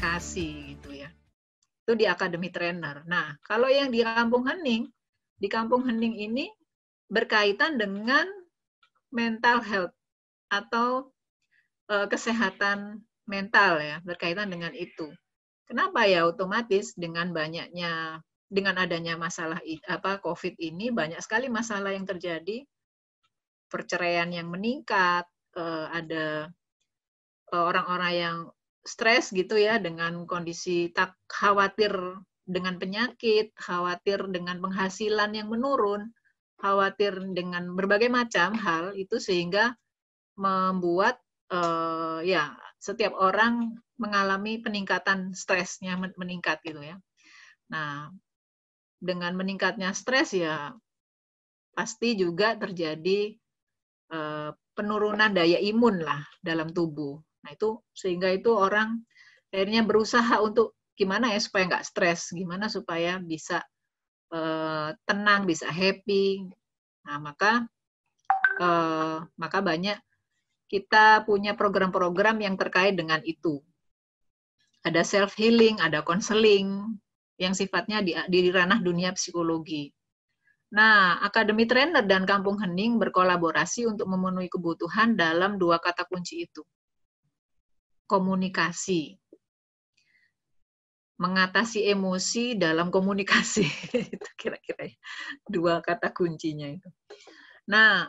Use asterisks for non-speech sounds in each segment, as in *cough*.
komunikasi gitu ya. Itu di Akademi Trainer. Nah, kalau yang di Kampung Hening, di Kampung Hening ini berkaitan dengan mental health atau e, kesehatan mental ya, berkaitan dengan itu. Kenapa ya otomatis dengan banyaknya dengan adanya masalah apa Covid ini banyak sekali masalah yang terjadi perceraian yang meningkat, e, ada e, orang-orang yang stres gitu ya dengan kondisi tak khawatir dengan penyakit, khawatir dengan penghasilan yang menurun, khawatir dengan berbagai macam hal itu sehingga membuat uh, ya setiap orang mengalami peningkatan stresnya meningkat gitu ya. Nah, dengan meningkatnya stres ya pasti juga terjadi uh, penurunan daya imun lah dalam tubuh Nah itu sehingga itu orang akhirnya berusaha untuk gimana ya supaya nggak stres, gimana supaya bisa uh, tenang, bisa happy. Nah maka eh, maka banyak kita punya program-program yang terkait dengan itu. Ada self healing, ada counseling yang sifatnya di, di ranah dunia psikologi. Nah, Akademi Trainer dan Kampung Hening berkolaborasi untuk memenuhi kebutuhan dalam dua kata kunci itu komunikasi. Mengatasi emosi dalam komunikasi. *laughs* itu kira-kira ya, dua kata kuncinya itu. Nah,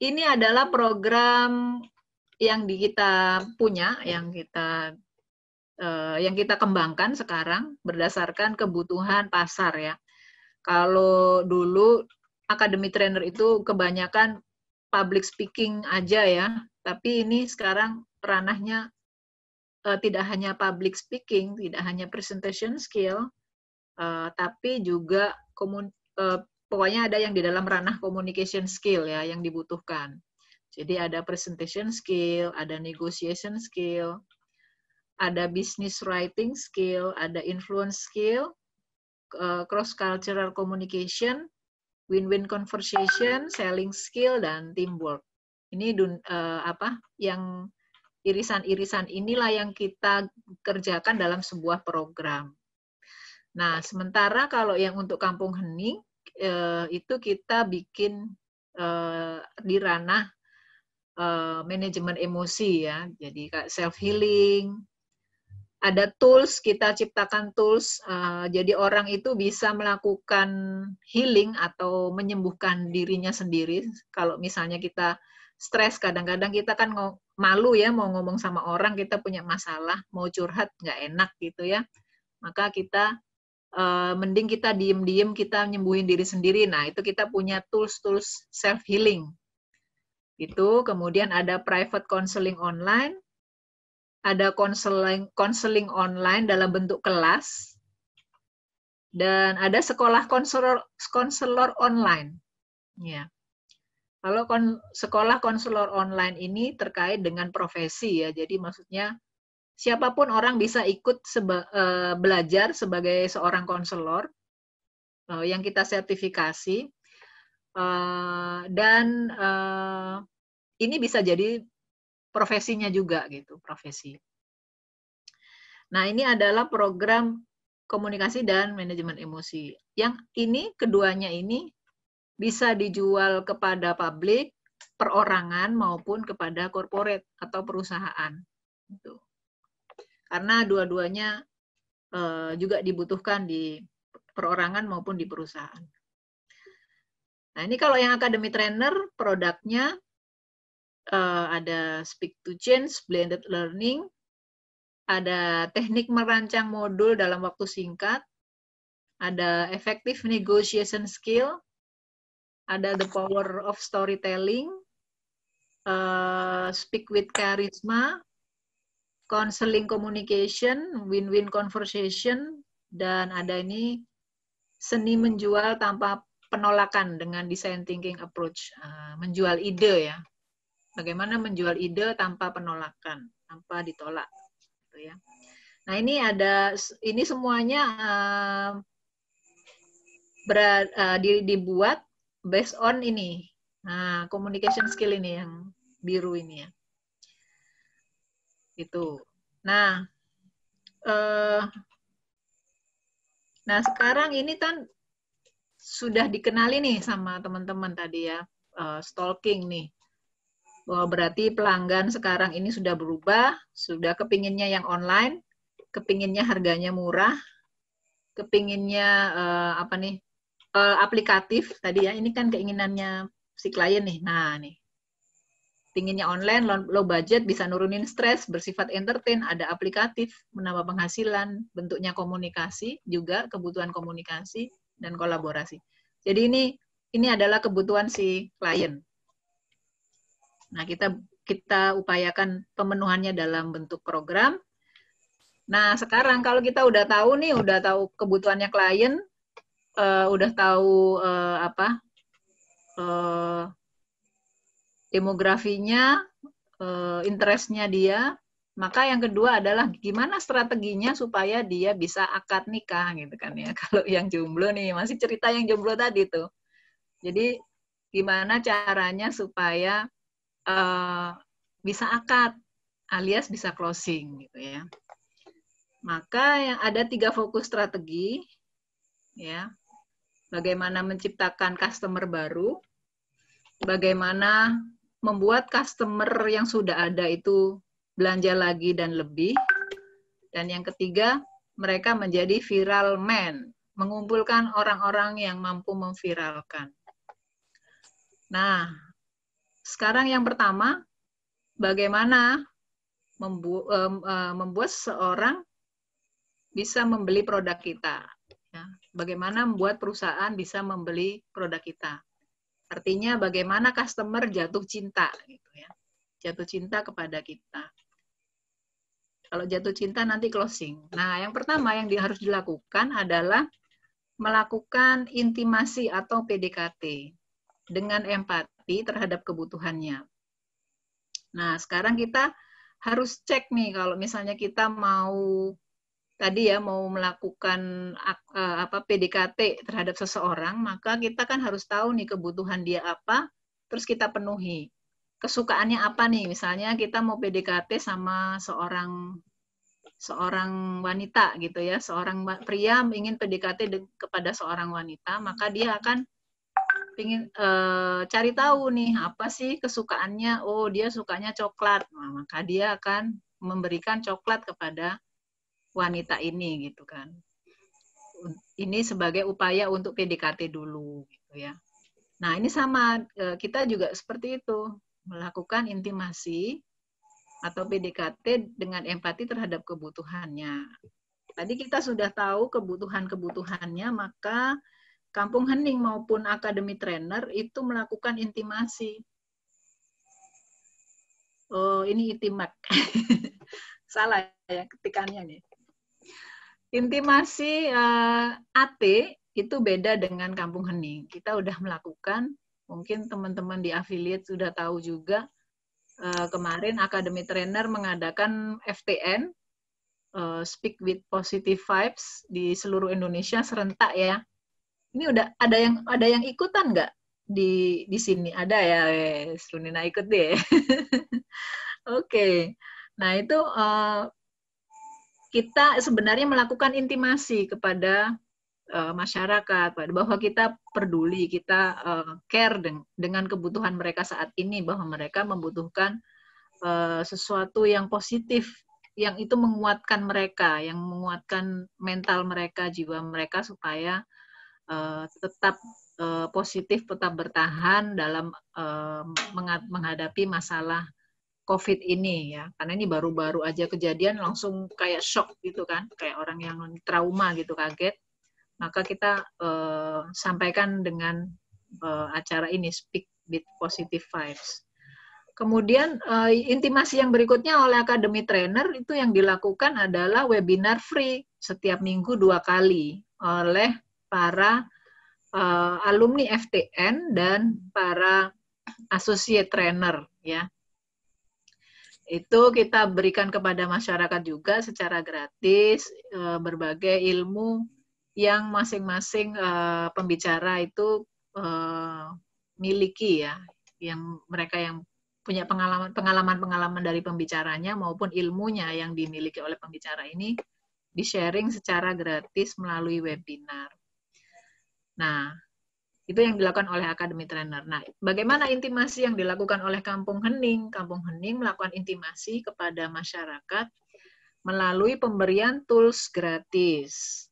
ini adalah program yang di kita punya, yang kita eh, yang kita kembangkan sekarang berdasarkan kebutuhan pasar ya. Kalau dulu akademi trainer itu kebanyakan public speaking aja ya, tapi ini sekarang ranahnya uh, tidak hanya public speaking, tidak hanya presentation skill, uh, tapi juga komun, uh, pokoknya ada yang di dalam ranah communication skill ya yang dibutuhkan. Jadi ada presentation skill, ada negotiation skill, ada business writing skill, ada influence skill, uh, cross cultural communication, win-win conversation, selling skill dan teamwork. Ini dun, uh, apa yang irisan-irisan inilah yang kita kerjakan dalam sebuah program. Nah, sementara kalau yang untuk Kampung Hening eh, itu kita bikin eh, di ranah eh, manajemen emosi ya, jadi self healing. Ada tools kita ciptakan tools, uh, jadi orang itu bisa melakukan healing atau menyembuhkan dirinya sendiri. Kalau misalnya kita stres kadang-kadang kita kan malu ya mau ngomong sama orang kita punya masalah mau curhat nggak enak gitu ya maka kita uh, mending kita diem-diem kita nyembuhin diri sendiri nah itu kita punya tools-tools self healing itu kemudian ada private counseling online ada counseling counseling online dalam bentuk kelas dan ada sekolah konselor konselor online ya kalau kon, sekolah konselor online ini terkait dengan profesi ya, jadi maksudnya siapapun orang bisa ikut seba, eh, belajar sebagai seorang konselor eh, yang kita sertifikasi eh, dan ini bisa jadi profesinya juga gitu profesi. Nah ini adalah program komunikasi dan manajemen emosi. Yang ini keduanya ini bisa dijual kepada publik, perorangan maupun kepada korporat atau perusahaan. Itu. Karena dua-duanya eh, juga dibutuhkan di perorangan maupun di perusahaan. Nah, ini kalau yang Academy Trainer, produknya eh, ada Speak to Change, Blended Learning, ada teknik merancang modul dalam waktu singkat, ada Effective Negotiation Skill, ada The Power of Storytelling, uh, Speak with Charisma, Counseling Communication, Win-Win Conversation, dan ada ini Seni Menjual Tanpa Penolakan dengan Design Thinking Approach, uh, menjual ide ya. Bagaimana menjual ide tanpa penolakan, tanpa ditolak, gitu ya. Nah ini ada ini semuanya uh, ah, berada, uh, dibuat based on ini. Nah, communication skill ini yang biru ini ya. Itu. Nah, eh, nah sekarang ini kan sudah dikenali nih sama teman-teman tadi ya, eh, stalking nih. Bahwa berarti pelanggan sekarang ini sudah berubah, sudah kepinginnya yang online, kepinginnya harganya murah, kepinginnya eh, apa nih uh, aplikatif tadi ya, ini kan keinginannya si klien nih. Nah, nih. Pinginnya online, low budget, bisa nurunin stres, bersifat entertain, ada aplikatif, menambah penghasilan, bentuknya komunikasi juga, kebutuhan komunikasi dan kolaborasi. Jadi ini ini adalah kebutuhan si klien. Nah, kita kita upayakan pemenuhannya dalam bentuk program. Nah, sekarang kalau kita udah tahu nih, udah tahu kebutuhannya klien, uh, udah tahu uh, apa uh, demografinya, uh, interestnya dia, maka yang kedua adalah gimana strateginya supaya dia bisa akad nikah gitu kan ya. *laughs* Kalau yang jomblo nih masih cerita yang jomblo tadi tuh. Jadi gimana caranya supaya uh, bisa akad alias bisa closing gitu ya. Maka yang ada tiga fokus strategi ya bagaimana menciptakan customer baru, bagaimana membuat customer yang sudah ada itu belanja lagi dan lebih, dan yang ketiga, mereka menjadi viral man, mengumpulkan orang-orang yang mampu memviralkan. Nah, sekarang yang pertama, bagaimana membu membuat seorang bisa membeli produk kita. Ya, bagaimana membuat perusahaan bisa membeli produk kita? Artinya bagaimana customer jatuh cinta gitu ya. Jatuh cinta kepada kita. Kalau jatuh cinta nanti closing. Nah, yang pertama yang harus dilakukan adalah melakukan intimasi atau PDKT dengan empati terhadap kebutuhannya. Nah, sekarang kita harus cek nih kalau misalnya kita mau tadi ya mau melakukan eh, apa PDKT terhadap seseorang, maka kita kan harus tahu nih kebutuhan dia apa, terus kita penuhi. Kesukaannya apa nih? Misalnya kita mau PDKT sama seorang seorang wanita gitu ya, seorang pria ingin PDKT kepada seorang wanita, maka dia akan ingin e, cari tahu nih apa sih kesukaannya. Oh, dia sukanya coklat. Nah, maka dia akan memberikan coklat kepada wanita ini gitu kan. Ini sebagai upaya untuk PDKT dulu gitu ya. Nah, ini sama eh, kita juga seperti itu, melakukan intimasi atau PDKT dengan empati terhadap kebutuhannya. Tadi kita sudah tahu kebutuhan-kebutuhannya, maka Kampung Hening maupun Akademi Trainer itu melakukan intimasi. Oh, ini itimak. *laughs* Salah ya ketikannya nih. Intimasi uh, eh, AT itu beda dengan Kampung Hening. Kita udah melakukan, mungkin teman-teman di affiliate sudah tahu juga, uh, kemarin Akademi Trainer mengadakan FTN, uh, eh, Speak with Positive Vibes, di seluruh Indonesia serentak ya. Ini udah ada yang ada yang ikutan nggak di di sini? Ada ya, Sunina ikut deh. *laughs* Oke. Okay. Nah, itu uh, kita sebenarnya melakukan intimasi kepada uh, masyarakat bahwa kita peduli, kita uh, care deng dengan kebutuhan mereka saat ini bahwa mereka membutuhkan uh, sesuatu yang positif yang itu menguatkan mereka, yang menguatkan mental mereka, jiwa mereka supaya uh, tetap uh, positif, tetap bertahan dalam uh, menghadapi masalah COVID ini ya, karena ini baru-baru aja kejadian langsung kayak shock gitu kan, kayak orang yang trauma gitu kaget, maka kita uh, sampaikan dengan uh, acara ini Speak with Positive Vibes. Kemudian uh, intimasi yang berikutnya oleh Academy Trainer itu yang dilakukan adalah webinar free setiap minggu dua kali oleh para uh, alumni FTN dan para associate trainer ya itu kita berikan kepada masyarakat juga secara gratis eh, berbagai ilmu yang masing-masing eh, pembicara itu eh, miliki ya, yang mereka yang punya pengalaman pengalaman pengalaman dari pembicaranya maupun ilmunya yang dimiliki oleh pembicara ini di sharing secara gratis melalui webinar. Nah, itu yang dilakukan oleh akademi Trainer. Nah, bagaimana intimasi yang dilakukan oleh Kampung Hening? Kampung Hening melakukan intimasi kepada masyarakat melalui pemberian tools gratis.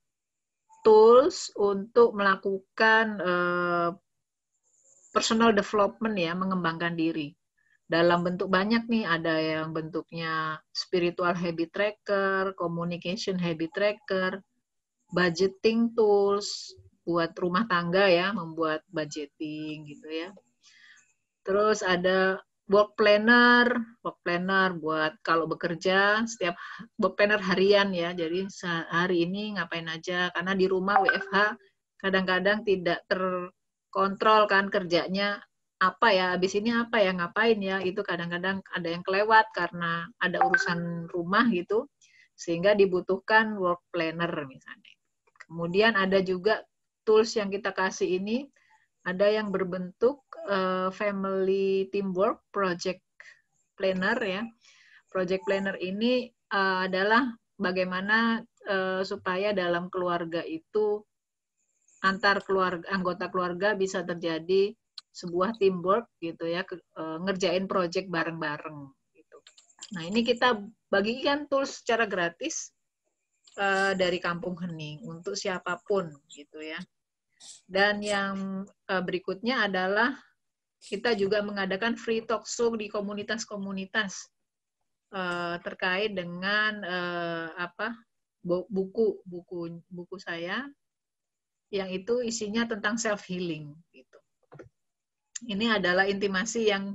Tools untuk melakukan eh, personal development ya, mengembangkan diri. Dalam bentuk banyak nih, ada yang bentuknya spiritual habit tracker, communication habit tracker, budgeting tools, buat rumah tangga ya, membuat budgeting gitu ya. Terus ada work planner, work planner buat kalau bekerja setiap work planner harian ya. Jadi hari ini ngapain aja karena di rumah WFH kadang-kadang tidak terkontrol kan kerjanya apa ya habis ini apa ya ngapain ya itu kadang-kadang ada yang kelewat karena ada urusan rumah gitu sehingga dibutuhkan work planner misalnya. Kemudian ada juga tools yang kita kasih ini ada yang berbentuk uh, family teamwork project planner ya. Project planner ini uh, adalah bagaimana uh, supaya dalam keluarga itu antar keluarga anggota keluarga bisa terjadi sebuah teamwork gitu ya ke, uh, ngerjain project bareng-bareng gitu. Nah, ini kita bagikan tools secara gratis uh, dari Kampung Hening untuk siapapun gitu ya. Dan yang uh, berikutnya adalah kita juga mengadakan free talk show di komunitas-komunitas uh, terkait dengan uh, apa buku buku buku saya yang itu isinya tentang self healing gitu. Ini adalah intimasi yang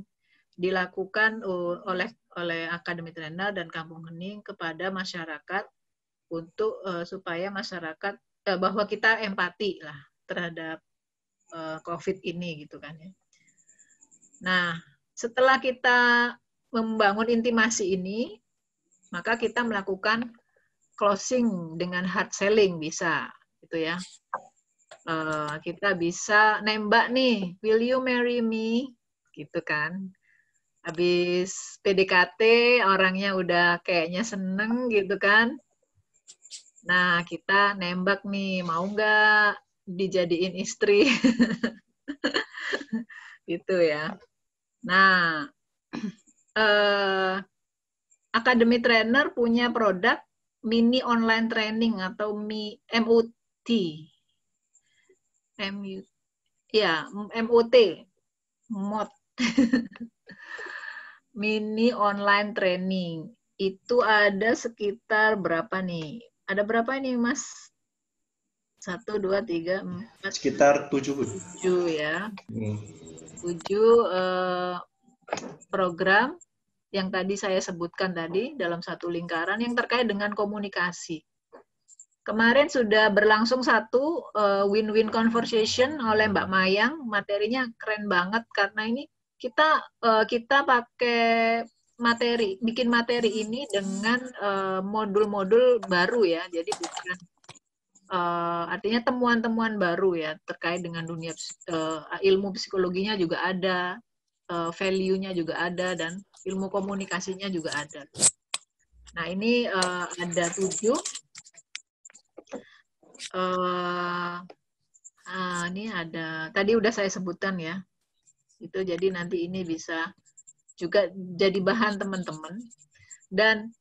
dilakukan oleh oleh Akademi Trenda dan Kampung Hening kepada masyarakat untuk uh, supaya masyarakat uh, bahwa kita empati lah terhadap uh, COVID ini gitu kan ya. Nah, setelah kita membangun intimasi ini, maka kita melakukan closing dengan hard selling bisa gitu ya. Uh, kita bisa nembak nih, will you marry me? Gitu kan habis PDKT orangnya udah kayaknya seneng gitu kan Nah, kita nembak nih, mau nggak dijadiin istri? *laughs* gitu ya. Nah, eh, Academy Trainer punya produk mini online training atau mi, MUT. MUT. Ya, MUT. MOT. *laughs* mini online training. Itu ada sekitar berapa nih? Ada berapa ini, Mas? Satu, dua, tiga, empat. Sekitar tujuh. Tujuh ya. Hmm. Tujuh eh, program yang tadi saya sebutkan tadi dalam satu lingkaran yang terkait dengan komunikasi. Kemarin sudah berlangsung satu eh, win-win uh, conversation oleh Mbak Mayang, materinya keren banget karena ini kita uh, kita pakai materi, bikin materi ini dengan eh, modul-modul uh, baru ya. Jadi bukan uh, artinya temuan-temuan baru ya terkait dengan dunia uh, ilmu psikologinya juga ada, uh, value-nya juga ada dan ilmu komunikasinya juga ada. Nah ini uh, ada tujuh. Uh, ini ada tadi udah saya sebutkan ya. Itu jadi nanti ini bisa juga jadi bahan teman-teman. Dan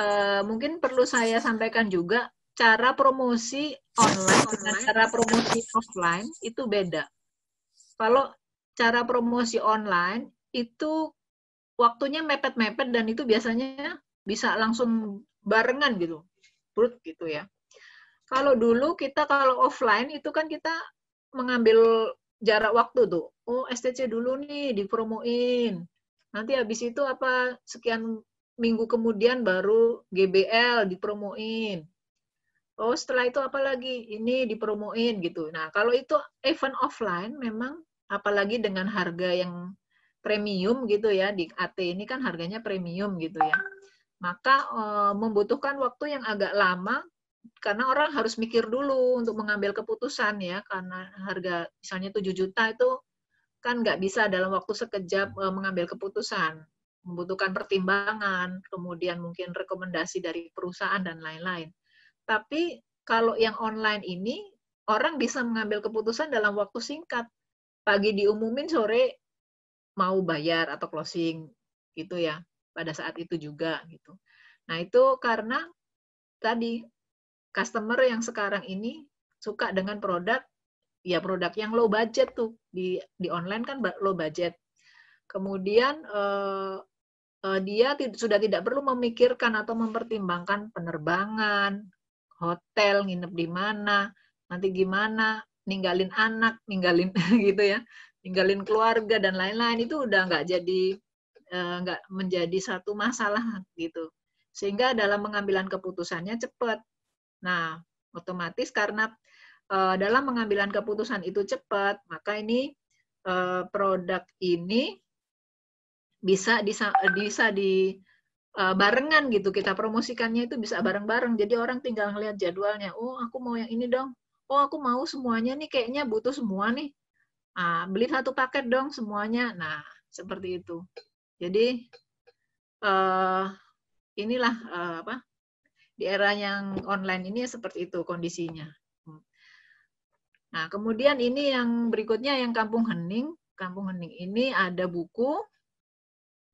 uh, mungkin perlu saya sampaikan juga cara promosi online dengan cara promosi offline itu beda. Kalau cara promosi online itu waktunya mepet-mepet dan itu biasanya bisa langsung barengan gitu, brut gitu ya. Kalau dulu kita kalau offline itu kan kita mengambil jarak waktu tuh. Oh, STC dulu nih dipromoin. Nanti habis itu apa sekian minggu kemudian baru GBL dipromoin. Oh setelah itu apa lagi? Ini dipromoin gitu. Nah kalau itu event offline memang apalagi dengan harga yang premium gitu ya di AT ini kan harganya premium gitu ya. Maka e, membutuhkan waktu yang agak lama karena orang harus mikir dulu untuk mengambil keputusan ya karena harga misalnya 7 juta itu kan nggak bisa dalam waktu sekejap eh, mengambil keputusan membutuhkan pertimbangan kemudian mungkin rekomendasi dari perusahaan dan lain-lain tapi kalau yang online ini orang bisa mengambil keputusan dalam waktu singkat pagi diumumin sore mau bayar atau closing gitu ya pada saat itu juga gitu nah itu karena tadi customer yang sekarang ini suka dengan produk ya produk yang low budget tuh di di online kan low budget. Kemudian uh, uh, dia sudah tidak perlu memikirkan atau mempertimbangkan penerbangan, hotel, nginep di mana, nanti gimana, ninggalin anak, ninggalin *laughs* gitu ya, ninggalin keluarga dan lain-lain itu udah nggak jadi eh, nggak uh, menjadi satu masalah gitu. Sehingga dalam pengambilan keputusannya cepat. Nah, otomatis karena Eh, dalam pengambilan keputusan itu cepat, maka ini eh, produk ini bisa bisa di eh, barengan gitu kita promosikannya itu bisa bareng-bareng jadi orang tinggal ngelihat jadwalnya oh aku mau yang ini dong oh aku mau semuanya nih kayaknya butuh semua nih Nah, beli satu paket dong semuanya nah seperti itu jadi uh, inilah apa di era yang online ini ya seperti itu kondisinya Nah, kemudian ini yang berikutnya yang Kampung Hening. Kampung Hening ini ada buku,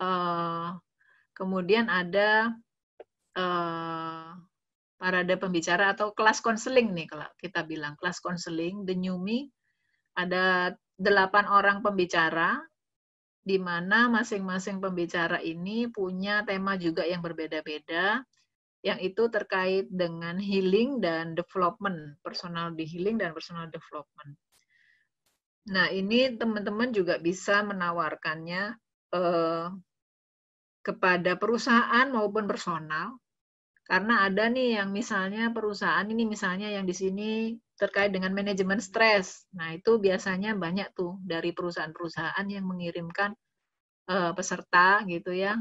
eh, kemudian ada para eh, parade pembicara atau kelas konseling nih kalau kita bilang kelas konseling The New Me ada delapan orang pembicara di mana masing-masing pembicara ini punya tema juga yang berbeda-beda yang itu terkait dengan healing dan development, personal di healing dan personal development. Nah, ini teman-teman juga bisa menawarkannya eh, kepada perusahaan maupun personal. Karena ada nih yang misalnya perusahaan ini misalnya yang di sini terkait dengan manajemen stres. Nah, itu biasanya banyak tuh dari perusahaan-perusahaan yang mengirimkan eh, peserta gitu ya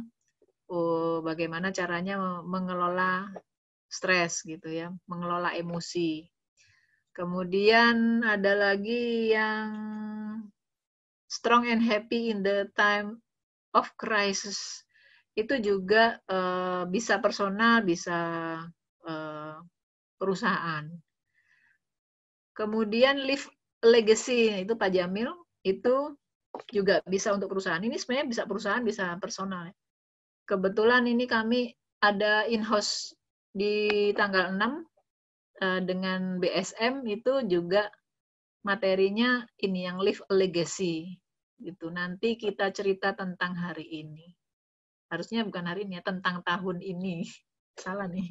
uh, bagaimana caranya mengelola stres gitu ya, mengelola emosi. Kemudian ada lagi yang strong and happy in the time of crisis. Itu juga uh, bisa personal, bisa uh, perusahaan. Kemudian leave legacy itu Pak Jamil itu juga bisa untuk perusahaan. Ini sebenarnya bisa perusahaan, bisa personal. Ya kebetulan ini kami ada in-house di tanggal 6 eh, dengan BSM itu juga materinya ini yang live a legacy gitu. Nanti kita cerita tentang hari ini. Harusnya bukan hari ini ya, tentang tahun ini. *laughs* Salah nih.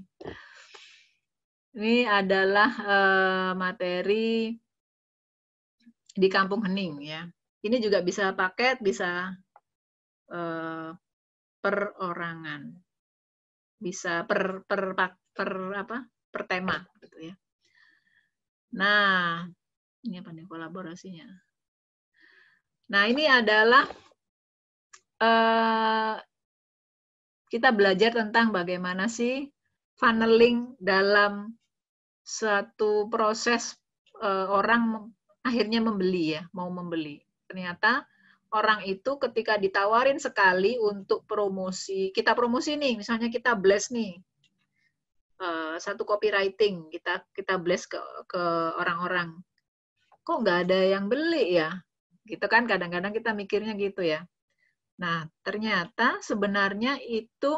Ini adalah eh, materi di Kampung Hening ya. Ini juga bisa paket, bisa eh, perorangan. Bisa per per per, per apa? per tema gitu ya. Nah, ini apa nih kolaborasinya? Nah, ini adalah uh, kita belajar tentang bagaimana sih funneling dalam satu proses uh, orang akhirnya membeli ya, mau membeli. Ternyata orang itu ketika ditawarin sekali untuk promosi, kita promosi nih, misalnya kita bless nih uh, satu copywriting, kita kita bless ke ke orang-orang, kok nggak ada yang beli ya, gitu kan? Kadang-kadang kita mikirnya gitu ya. Nah ternyata sebenarnya itu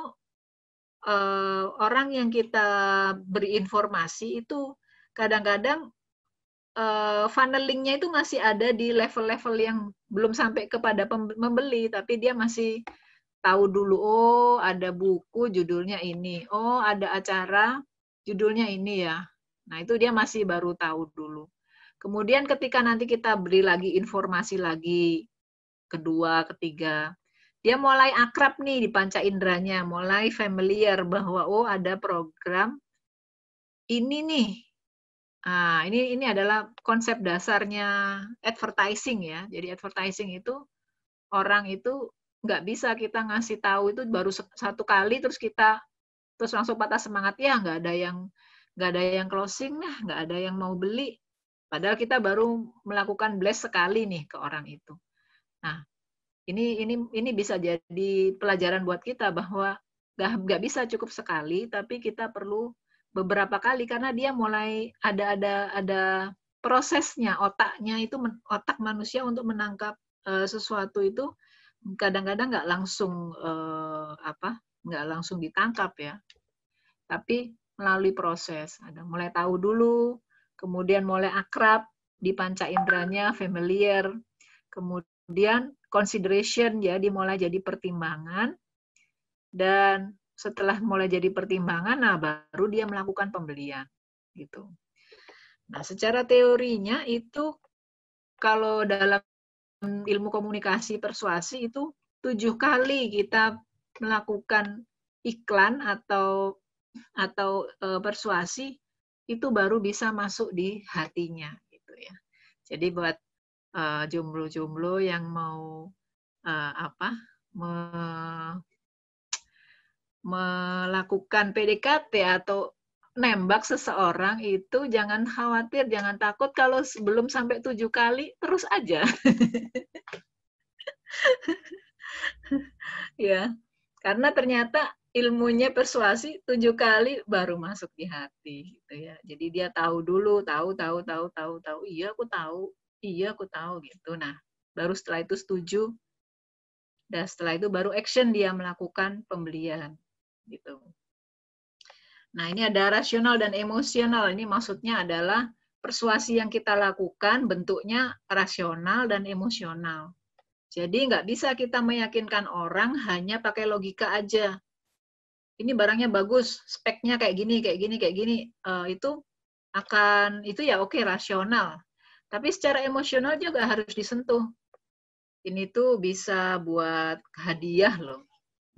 uh, orang yang kita beri informasi itu kadang-kadang uh, funnelingnya itu masih ada di level-level yang belum sampai kepada membeli, tapi dia masih tahu dulu, oh ada buku judulnya ini, oh ada acara judulnya ini ya. Nah itu dia masih baru tahu dulu. Kemudian ketika nanti kita beri lagi informasi lagi, kedua, ketiga, dia mulai akrab nih di panca indranya, mulai familiar bahwa oh ada program ini nih nah ini ini adalah konsep dasarnya advertising ya. Jadi advertising itu orang itu nggak bisa kita ngasih tahu itu baru satu kali terus kita terus langsung patah semangat ya nggak ada yang nggak ada yang closing nah nggak ada yang mau beli padahal kita baru melakukan bless sekali nih ke orang itu nah ini ini ini bisa jadi pelajaran buat kita bahwa nggak nggak bisa cukup sekali tapi kita perlu beberapa kali karena dia mulai ada ada ada prosesnya otaknya itu otak manusia untuk menangkap uh, sesuatu itu kadang-kadang nggak langsung uh, apa nggak langsung ditangkap ya tapi melalui proses ada mulai tahu dulu kemudian mulai akrab di panca indranya familiar kemudian consideration ya dimulai jadi pertimbangan dan setelah mulai jadi pertimbangan, nah baru dia melakukan pembelian gitu. Nah, secara teorinya itu kalau dalam ilmu komunikasi persuasi itu tujuh kali kita melakukan iklan atau atau e, persuasi itu baru bisa masuk di hatinya gitu ya. Jadi buat e, jomblo-jomblo yang mau e, apa me, melakukan PDKT atau nembak seseorang itu jangan khawatir, jangan takut kalau belum sampai tujuh kali terus aja. *laughs* ya, karena ternyata ilmunya persuasi tujuh kali baru masuk di hati gitu ya. Jadi dia tahu dulu, tahu, tahu, tahu, tahu, tahu. Iya, aku tahu. Iya, aku tahu gitu. Nah, baru setelah itu setuju. Dan setelah itu baru action dia melakukan pembelian gitu. Nah, ini ada rasional dan emosional. Ini maksudnya adalah persuasi yang kita lakukan bentuknya rasional dan emosional. Jadi nggak bisa kita meyakinkan orang hanya pakai logika aja. Ini barangnya bagus, speknya kayak gini, kayak gini, kayak gini. Uh, itu akan itu ya oke okay, rasional. Tapi secara emosional juga harus disentuh. Ini tuh bisa buat hadiah loh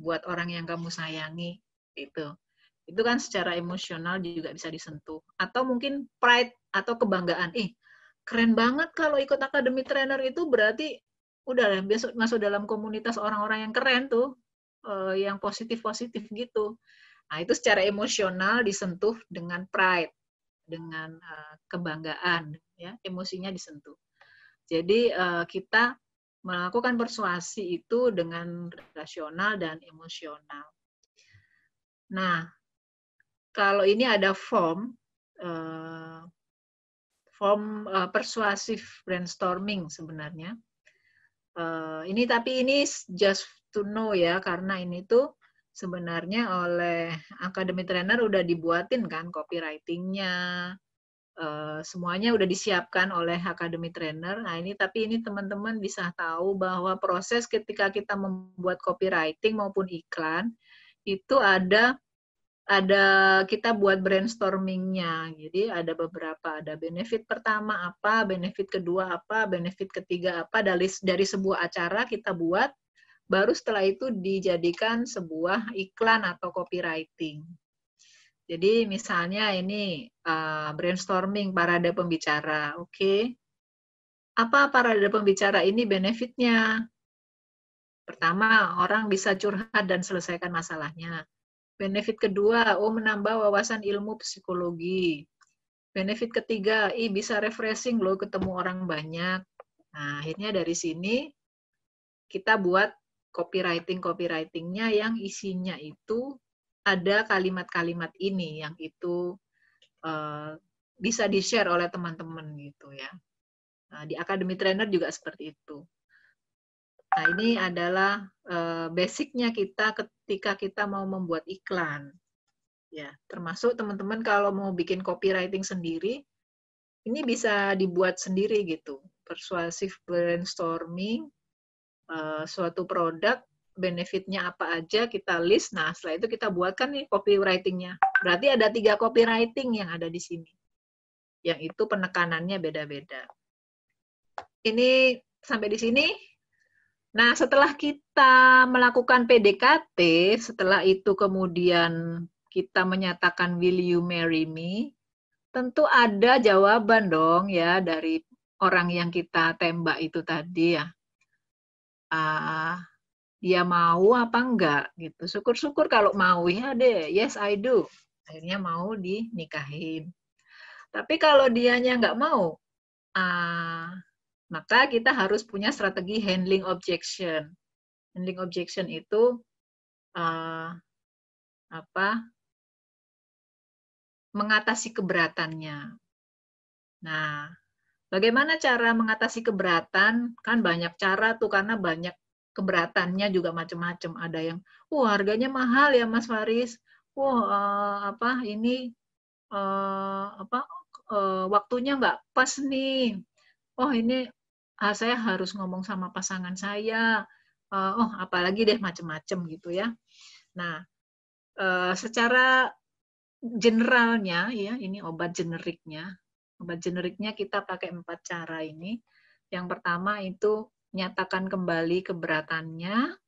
buat orang yang kamu sayangi itu itu kan secara emosional juga bisa disentuh atau mungkin pride atau kebanggaan ih eh, keren banget kalau ikut akademi trainer itu berarti udah lah besok masuk dalam komunitas orang-orang yang keren tuh eh, yang positif positif gitu nah itu secara emosional disentuh dengan pride dengan eh, kebanggaan ya emosinya disentuh jadi eh, kita melakukan persuasi itu dengan rasional dan emosional. Nah, kalau ini ada form eh, form eh, persuasif brainstorming sebenarnya. Eh, ini tapi ini just to know ya karena ini tuh sebenarnya oleh Academy Trainer udah dibuatin kan copywritingnya, Eh, semuanya udah disiapkan oleh academy trainer. Nah ini tapi ini teman-teman bisa tahu bahwa proses ketika kita membuat copywriting maupun iklan itu ada ada kita buat brainstormingnya. Jadi ada beberapa, ada benefit pertama apa, benefit kedua apa, benefit ketiga apa dari dari sebuah acara kita buat. Baru setelah itu dijadikan sebuah iklan atau copywriting. Jadi misalnya ini uh, brainstorming parade pembicara, oke? Okay. Apa parade pembicara ini benefitnya? Pertama, orang bisa curhat dan selesaikan masalahnya. Benefit kedua, oh menambah wawasan ilmu psikologi. Benefit ketiga, i bisa refreshing loh ketemu orang banyak. Nah, akhirnya dari sini kita buat copywriting copywritingnya yang isinya itu ada kalimat-kalimat ini yang itu uh, bisa di-share oleh teman-teman gitu ya. Nah, di akademi Trainer juga seperti itu. Nah, ini adalah uh, basicnya kita ketika kita mau membuat iklan. Ya, termasuk teman-teman kalau mau bikin copywriting sendiri, ini bisa dibuat sendiri gitu. Persuasif brainstorming, uh, suatu produk benefitnya apa aja kita list. Nah, setelah itu kita buatkan nih copywritingnya. Berarti ada tiga copywriting yang ada di sini. Yang itu penekanannya beda-beda. Ini sampai di sini. Nah, setelah kita melakukan PDKT, setelah itu kemudian kita menyatakan will you marry me, tentu ada jawaban dong ya dari orang yang kita tembak itu tadi ya. Uh, dia mau apa enggak gitu. Syukur-syukur kalau mau ya deh, yes I do. Akhirnya mau dinikahin. Tapi kalau dianya nggak mau, uh, maka kita harus punya strategi handling objection. Handling objection itu uh, apa? Mengatasi keberatannya. Nah, bagaimana cara mengatasi keberatan? Kan banyak cara tuh karena banyak keberatannya juga macam-macam. Ada yang, wah harganya mahal ya Mas Faris. Wah uh, apa ini uh, apa uh, waktunya nggak pas nih. Oh ini uh, saya harus ngomong sama pasangan saya. Uh, oh apalagi deh macam-macam gitu ya. Nah uh, secara generalnya ya ini obat generiknya obat generiknya kita pakai empat cara ini yang pertama itu nyatakan kembali keberatannya,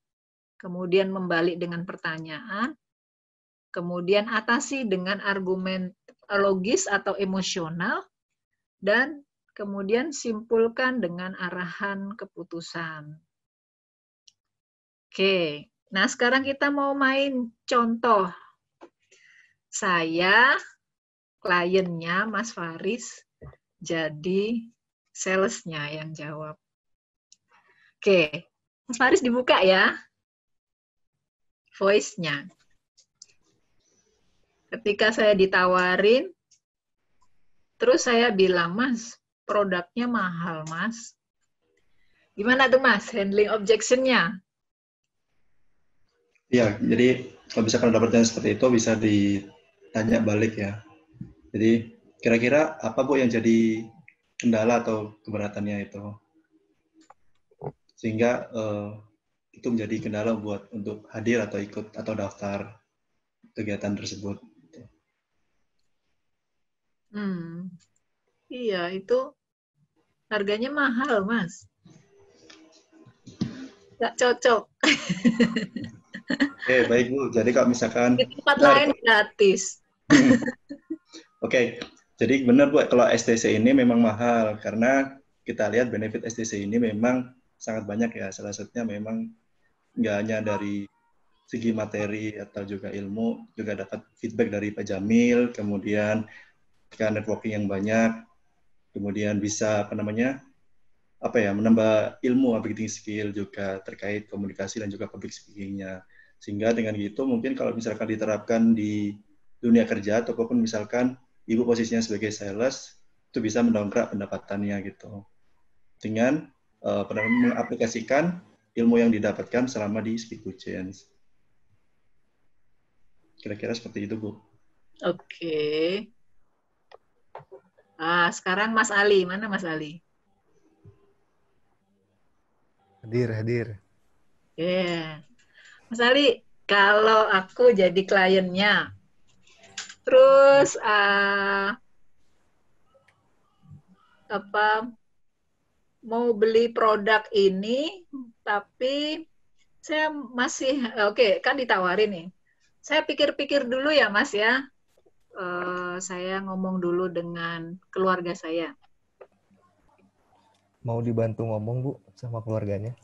kemudian membalik dengan pertanyaan, kemudian atasi dengan argumen logis atau emosional, dan kemudian simpulkan dengan arahan keputusan. Oke, nah sekarang kita mau main contoh. Saya kliennya Mas Faris, jadi salesnya yang jawab. Oke, Mas Faris dibuka ya voice-nya. Ketika saya ditawarin, terus saya bilang, Mas, produknya mahal, Mas. Gimana tuh, Mas, handling objection-nya? Iya, jadi kalau bisa kalau dapatnya seperti itu, bisa ditanya balik ya. Jadi, kira-kira apa, Bu, yang jadi kendala atau keberatannya itu? sehingga uh, itu menjadi kendala buat untuk hadir atau ikut atau daftar kegiatan tersebut. Hmm. Iya, itu harganya mahal, Mas. Gak cocok. Oke, okay, baik Bu. Jadi kalau misalkan... Di tempat lain gratis. *laughs* Oke, okay. jadi benar Bu, kalau STC ini memang mahal karena kita lihat benefit STC ini memang sangat banyak ya salah satunya memang nggak hanya dari segi materi atau juga ilmu juga dapat feedback dari Pak Jamil kemudian kan networking yang banyak kemudian bisa apa namanya apa ya menambah ilmu upgrading skill juga terkait komunikasi dan juga public speakingnya sehingga dengan gitu mungkin kalau misalkan diterapkan di dunia kerja ataupun misalkan ibu posisinya sebagai sales itu bisa mendongkrak pendapatannya gitu dengan uh, mengaplikasikan ilmu yang didapatkan selama di Speak with Change. Kira-kira seperti itu, Bu. Oke. Okay. Ah, sekarang Mas Ali, mana Mas Ali? Hadir, hadir. Ya. Yeah. Mas Ali, kalau aku jadi kliennya, terus uh, apa mau beli produk ini tapi saya masih oke okay, kan ditawarin nih. Saya pikir-pikir dulu ya Mas ya. Uh, saya ngomong dulu dengan keluarga saya. Mau dibantu ngomong Bu sama keluarganya?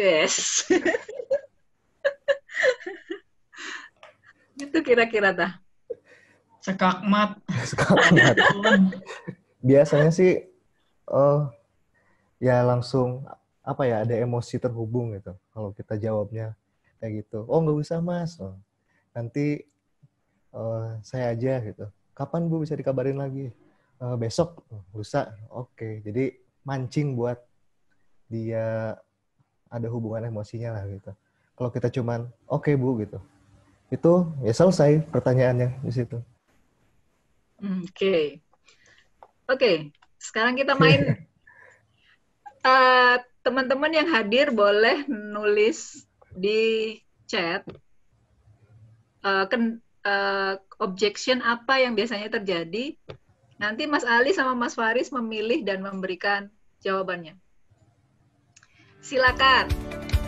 Yes. *laughs* itu kira-kira dah. Sekakmat. *laughs* Sekakmat. Biasanya sih uh, ya langsung apa ya ada emosi terhubung gitu kalau kita jawabnya kayak gitu oh nggak bisa mas oh, nanti uh, saya aja gitu kapan bu bisa dikabarin lagi uh, besok bisa oh, oke okay. jadi mancing buat dia ada hubungan emosinya lah gitu kalau kita cuman oke okay, bu gitu itu ya selesai pertanyaannya di situ hmm, oke okay. oke okay. sekarang kita main *laughs* teman eh, teman-teman yang hadir boleh nulis di chat uh, ken, uh, objection apa yang biasanya terjadi. Nanti Mas Ali sama Mas Faris memilih dan memberikan jawabannya. Silakan.